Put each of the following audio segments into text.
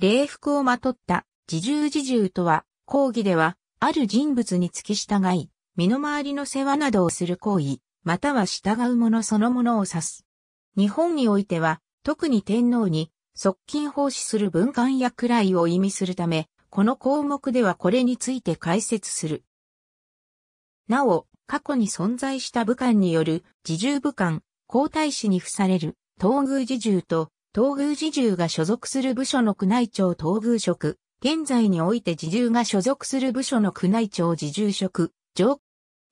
礼服をまとった自重自重とは、講義では、ある人物に付き従い、身の回りの世話などをする行為、または従う者そのものを指す。日本においては、特に天皇に側近奉仕する文官や位を意味するため、この項目ではこれについて解説する。なお、過去に存在した武官による自重武官、皇太子に付される東宮自重と東宮侍従が所属する部署の宮内庁東宮職、現在において侍従が所属する部署の宮内庁侍従職、上、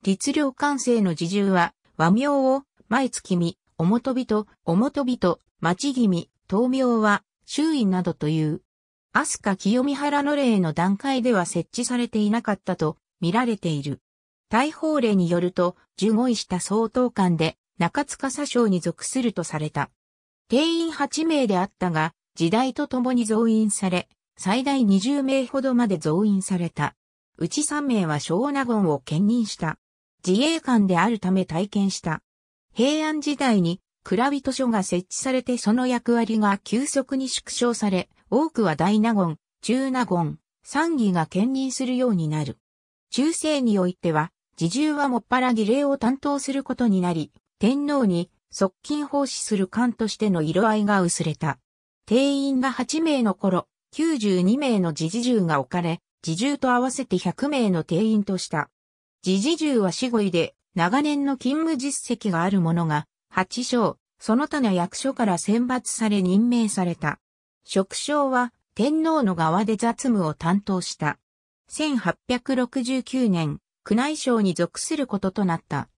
律令官制の侍従は、和名を、毎月見、表人、表人、町君、東名は、周囲などという。飛鳥清見原の例の段階では設置されていなかったと見られている。大法令によると、従語位した総統官で中塚左将に属するとされた。定員8名であったが、時代とともに増員され、最大20名ほどまで増員された。うち3名は小納言を兼任した。自衛官であるため体験した。平安時代に蔵人書が設置されてその役割が急速に縮小され、多くは大納言、中納言、三義が兼任するようになる。中世においては、自重はもっぱら儀礼を担当することになり、天皇に側近奉仕する官としての色合いが薄れた。定員が8名の頃、92名の自治重が置かれ、自重と合わせて100名の定員とした。自治重は死後位で、長年の勤務実績がある者が、8章、その他の役所から選抜され任命された。職省は、天皇の側で雑務を担当した。1869年、宮内省に属することとなった。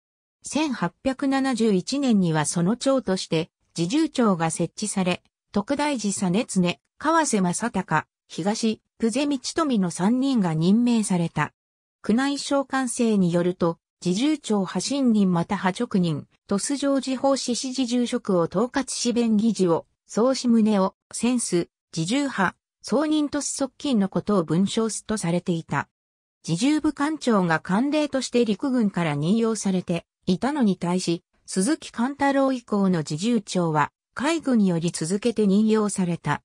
1871年にはその長として、自重長が設置され、徳大寺つ常、川瀬正隆、東、久世道富の3人が任命された。宮内省官制によると、自重長派信任また派職人、鳥栖上寺法師士自重職を統括し弁議事を、総氏宗を、センス、自重派、総人鳥栖側近のことを文章すとされていた。自重部官庁が官令として陸軍から任用されて、いたのに対し、鈴木寛太郎以降の自重長は、海軍により続けて任用された。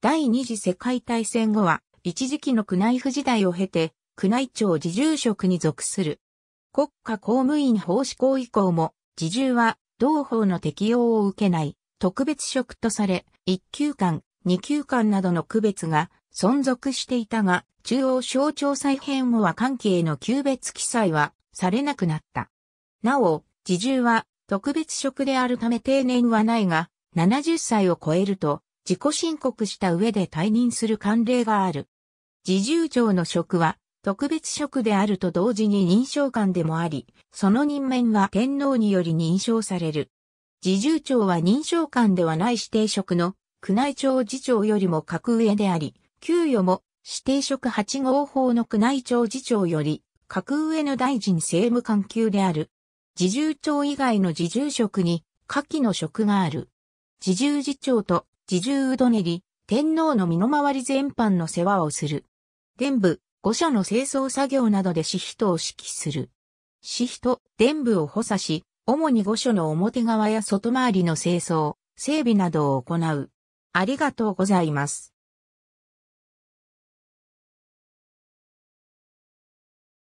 第二次世界大戦後は、一時期の宮内府時代を経て、宮内庁自重職に属する。国家公務員法施行以降も、自重は同法の適用を受けない特別職とされ、一級官、二級官などの区別が存続していたが、中央省庁再編後は関係の級別記載はされなくなった。なお、自重は特別職であるため定年はないが、70歳を超えると自己申告した上で退任する慣例がある。侍従長の職は特別職であると同時に認証官でもあり、その任免は天皇により認証される。侍従長は認証官ではない指定職の宮内庁次長よりも格上であり、給与も指定職8号法の宮内庁次長より格上の大臣政務官級である。自重町以外の自重職に下記の職がある。自重次長と自重うどねり、天皇の身の回り全般の世話をする。伝部、御所の清掃作業などで私費とを指揮する。私費と伝部を補佐し、主に御所の表側や外回りの清掃、整備などを行う。ありがとうございます。